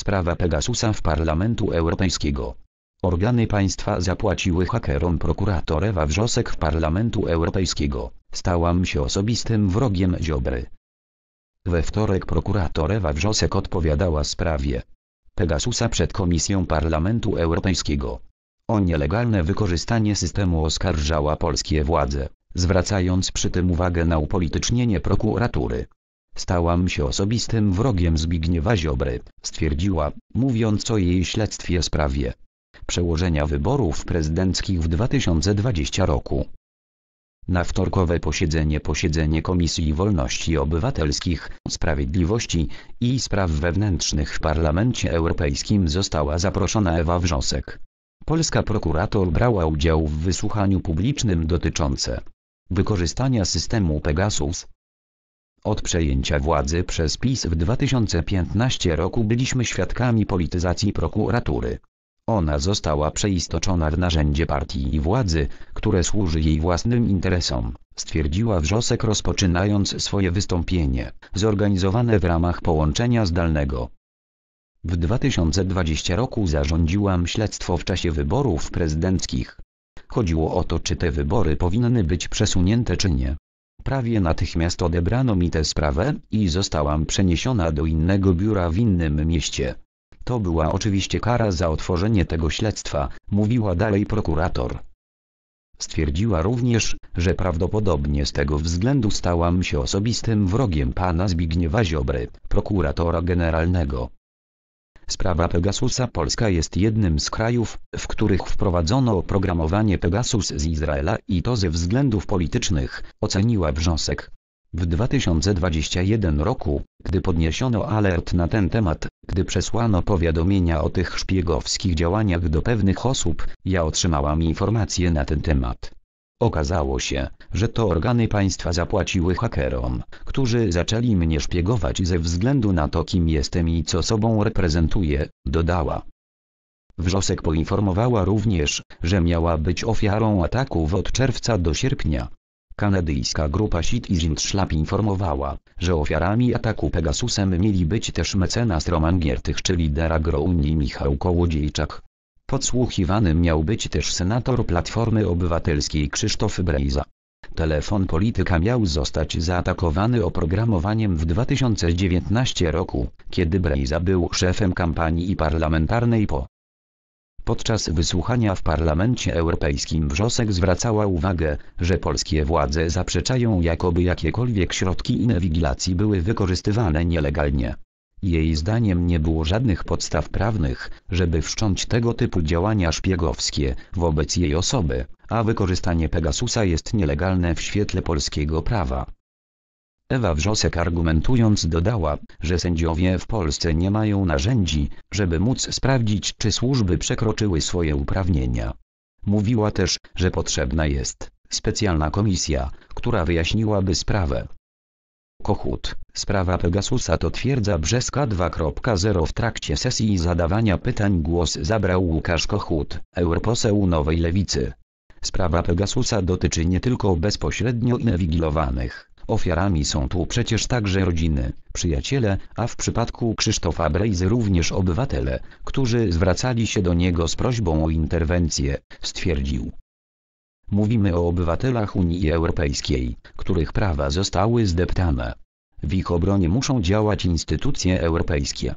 Sprawa Pegasusa w Parlamentu Europejskiego. Organy państwa zapłaciły hakerom prokurator Ewa Wrzosek w Parlamentu Europejskiego. Stałam się osobistym wrogiem Ziobry. We wtorek prokurator Ewa Wrzosek odpowiadała sprawie Pegasusa przed Komisją Parlamentu Europejskiego. O nielegalne wykorzystanie systemu oskarżała polskie władze, zwracając przy tym uwagę na upolitycznienie prokuratury stałam się osobistym wrogiem Zbigniewa Ziobry, stwierdziła, mówiąc o jej śledztwie sprawie przełożenia wyborów prezydenckich w 2020 roku. Na wtorkowe posiedzenie posiedzenie Komisji Wolności Obywatelskich, Sprawiedliwości i Spraw Wewnętrznych w Parlamencie Europejskim została zaproszona Ewa Wrzosek. Polska prokurator brała udział w wysłuchaniu publicznym dotyczące wykorzystania systemu Pegasus od przejęcia władzy przez PiS w 2015 roku byliśmy świadkami polityzacji prokuratury. Ona została przeistoczona w narzędzie partii i władzy, które służy jej własnym interesom, stwierdziła Wrzosek rozpoczynając swoje wystąpienie, zorganizowane w ramach połączenia zdalnego. W 2020 roku zarządziłam śledztwo w czasie wyborów prezydenckich. Chodziło o to czy te wybory powinny być przesunięte czy nie. Prawie natychmiast odebrano mi tę sprawę i zostałam przeniesiona do innego biura w innym mieście. To była oczywiście kara za otworzenie tego śledztwa, mówiła dalej prokurator. Stwierdziła również, że prawdopodobnie z tego względu stałam się osobistym wrogiem pana Zbigniewa Ziobry, prokuratora generalnego. Sprawa Pegasusa Polska jest jednym z krajów, w których wprowadzono oprogramowanie Pegasus z Izraela i to ze względów politycznych, oceniła Brząsek. W 2021 roku, gdy podniesiono alert na ten temat, gdy przesłano powiadomienia o tych szpiegowskich działaniach do pewnych osób, ja otrzymałam informacje na ten temat. Okazało się, że to organy państwa zapłaciły hakerom, którzy zaczęli mnie szpiegować ze względu na to kim jestem i co sobą reprezentuję, dodała. Wrzosek poinformowała również, że miała być ofiarą ataków od czerwca do sierpnia. Kanadyjska grupa Sit Izint informowała, że ofiarami ataku Pegasusem mieli być też mecenas Roman Giertych czy lidera Grounii Michał Kołodziejczak, Podsłuchiwany miał być też senator Platformy Obywatelskiej Krzysztof Brejza. Telefon polityka miał zostać zaatakowany oprogramowaniem w 2019 roku, kiedy Brejza był szefem kampanii parlamentarnej po. Podczas wysłuchania w Parlamencie Europejskim Wrzosek zwracała uwagę, że polskie władze zaprzeczają jakoby jakiekolwiek środki inwigilacji były wykorzystywane nielegalnie. Jej zdaniem nie było żadnych podstaw prawnych, żeby wszcząć tego typu działania szpiegowskie wobec jej osoby, a wykorzystanie Pegasusa jest nielegalne w świetle polskiego prawa. Ewa Wrzosek argumentując dodała, że sędziowie w Polsce nie mają narzędzi, żeby móc sprawdzić czy służby przekroczyły swoje uprawnienia. Mówiła też, że potrzebna jest specjalna komisja, która wyjaśniłaby sprawę. Kochut. Sprawa Pegasusa to twierdza Brzeska 2.0 W trakcie sesji zadawania pytań głos zabrał Łukasz Kochut, europoseł Nowej Lewicy. Sprawa Pegasusa dotyczy nie tylko bezpośrednio inwigilowanych. Ofiarami są tu przecież także rodziny, przyjaciele, a w przypadku Krzysztofa Brejzy również obywatele, którzy zwracali się do niego z prośbą o interwencję, stwierdził. Mówimy o obywatelach Unii Europejskiej, których prawa zostały zdeptane. W ich obronie muszą działać instytucje europejskie.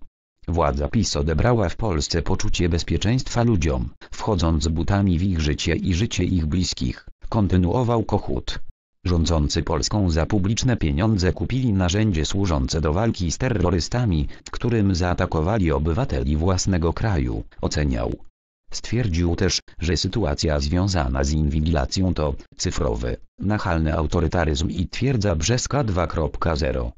Władza PiS odebrała w Polsce poczucie bezpieczeństwa ludziom, wchodząc butami w ich życie i życie ich bliskich, kontynuował Kochut. Rządzący Polską za publiczne pieniądze kupili narzędzie służące do walki z terrorystami, którym zaatakowali obywateli własnego kraju, oceniał. Stwierdził też, że sytuacja związana z inwigilacją to cyfrowy, nachalny autorytaryzm i twierdza Brzeska 2.0.